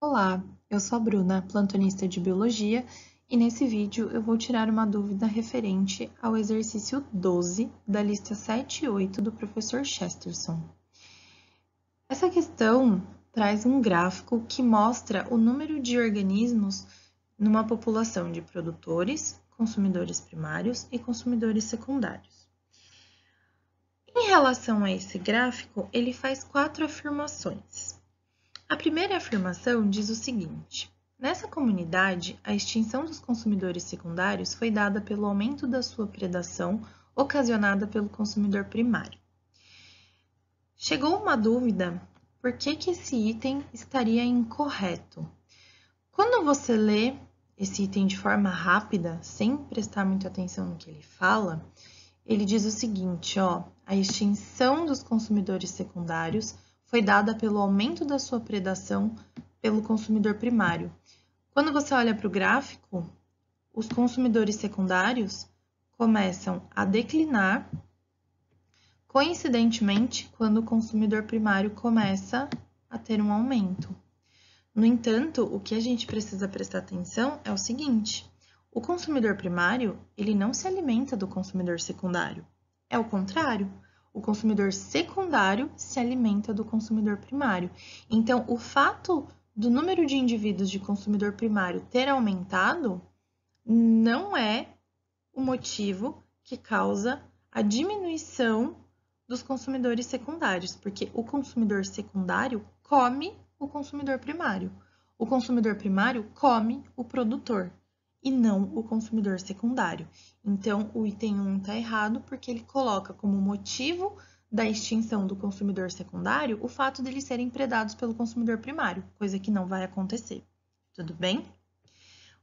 Olá, eu sou a Bruna, plantonista de Biologia, e nesse vídeo eu vou tirar uma dúvida referente ao exercício 12 da lista 7 e 8 do professor Chesterson. Essa questão traz um gráfico que mostra o número de organismos numa população de produtores, consumidores primários e consumidores secundários. Em relação a esse gráfico, ele faz quatro afirmações. A primeira afirmação diz o seguinte: Nessa comunidade, a extinção dos consumidores secundários foi dada pelo aumento da sua predação ocasionada pelo consumidor primário. Chegou uma dúvida por que, que esse item estaria incorreto. Quando você lê esse item de forma rápida, sem prestar muita atenção no que ele fala, ele diz o seguinte, ó, a extinção dos consumidores secundários foi dada pelo aumento da sua predação pelo consumidor primário. Quando você olha para o gráfico, os consumidores secundários começam a declinar, coincidentemente, quando o consumidor primário começa a ter um aumento. No entanto, o que a gente precisa prestar atenção é o seguinte: o consumidor primário, ele não se alimenta do consumidor secundário. É o contrário. O consumidor secundário se alimenta do consumidor primário. Então, o fato do número de indivíduos de consumidor primário ter aumentado não é o motivo que causa a diminuição dos consumidores secundários, porque o consumidor secundário come o consumidor primário. O consumidor primário come o produtor e não o consumidor secundário. Então, o item 1 está errado porque ele coloca como motivo da extinção do consumidor secundário o fato eles serem predados pelo consumidor primário, coisa que não vai acontecer. Tudo bem?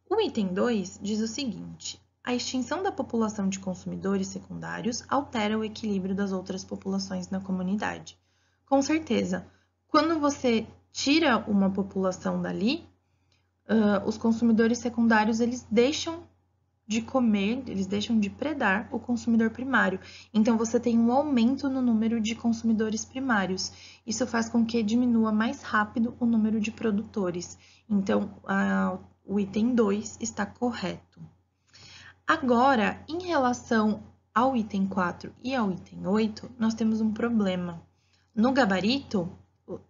O item 2 diz o seguinte: a extinção da população de consumidores secundários altera o equilíbrio das outras populações na comunidade. Com certeza, quando você tira uma população dali, uh, os consumidores secundários eles deixam de comer, eles deixam de predar o consumidor primário. Então você tem um aumento no número de consumidores primários. Isso faz com que diminua mais rápido o número de produtores. Então a, o item 2 está correto. Agora, em relação ao item 4 e ao item 8, nós temos um problema. No gabarito,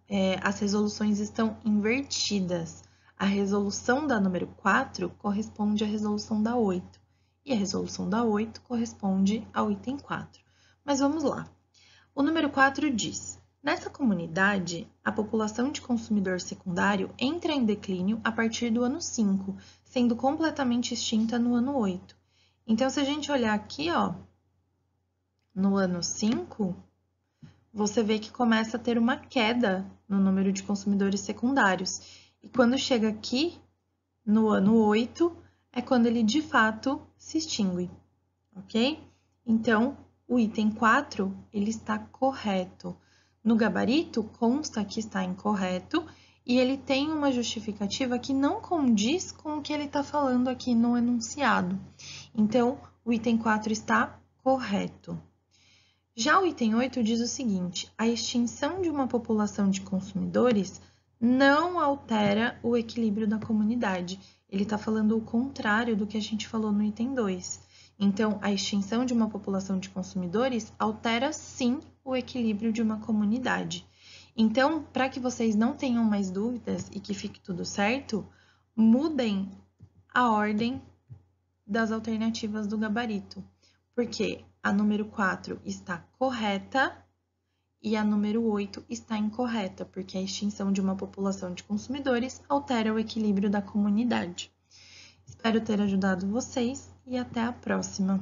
é, as resoluções estão invertidas. A resolução da número 4 corresponde à resolução da 8 e a resolução da 8 corresponde ao item 4. Mas vamos lá. O número 4 diz: Nessa comunidade, a população de consumidor secundário entra em declínio a partir do ano 5, sendo completamente extinta no ano 8. Então, se a gente olhar aqui, ó, no ano 5, você vê que começa a ter uma queda no número de consumidores secundários. E quando chega aqui, no ano 8, é quando ele de fato se extingue, ok? Então, o item 4, ele está correto. No gabarito, consta que está incorreto e ele tem uma justificativa que não condiz com o que ele está falando aqui no enunciado. Então, o item 4 está correto. Já o item 8 diz o seguinte: a extinção de uma população de consumidores não altera o equilíbrio da comunidade. Ele está falando o contrário do que a gente falou no item 2. Então, a extinção de uma população de consumidores altera sim o equilíbrio de uma comunidade. Então, para que vocês não tenham mais dúvidas e que fique tudo certo, mudem a ordem das alternativas do gabarito, porque a número 4 está correta e a número 8 está incorreta, porque a extinção de uma população de consumidores altera o equilíbrio da comunidade. Espero ter ajudado vocês e até a próxima!